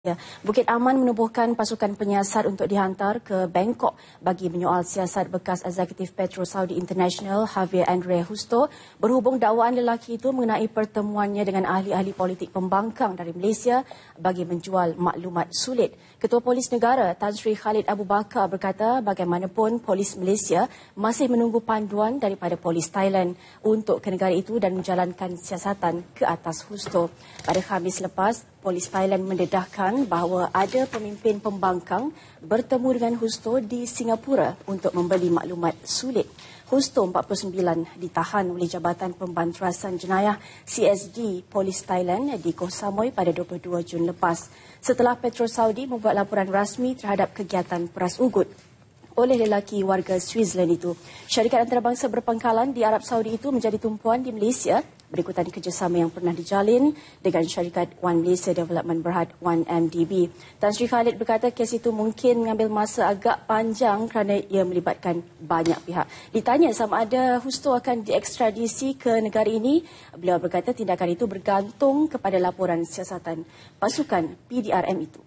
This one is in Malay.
Ya, Bukit Aman menubuhkan pasukan penyiasat untuk dihantar ke Bangkok bagi menyoal siasat bekas eksekutif Petro Saudi International Javier Andre Husto berhubung dakwaan lelaki itu mengenai pertemuannya dengan ahli-ahli politik pembangkang dari Malaysia bagi menjual maklumat sulit. Ketua Polis Negara Tan Sri Khalid Abu Bakar berkata bagaimanapun polis Malaysia masih menunggu panduan daripada polis Thailand untuk ke negara itu dan menjalankan siasatan ke atas Husto. Pada Khamis lepas, polis Thailand mendedahkan laporan bahawa ada pemimpin pembangkang bertemu dengan Husto di Singapura untuk membeli maklumat sulit. Husto 49 ditahan oleh Jabatan Pembantrasan Jenayah CSD Polis Thailand di Koh Samui pada 22 Jun lepas setelah Petro Saudi membuat laporan rasmi terhadap kegiatan peras ugut oleh lelaki warga Switzerland itu. Syarikat antarabangsa berpangkalan di Arab Saudi itu menjadi tumpuan di Malaysia berikutan kerjasama yang pernah dijalin dengan syarikat One Malaysia Development Berhad 1MDB. Tan Sri Khalid berkata kes itu mungkin mengambil masa agak panjang kerana ia melibatkan banyak pihak. Ditanya sama ada Husto akan diekstradisi ke negara ini, beliau berkata tindakan itu bergantung kepada laporan siasatan pasukan PDRM itu.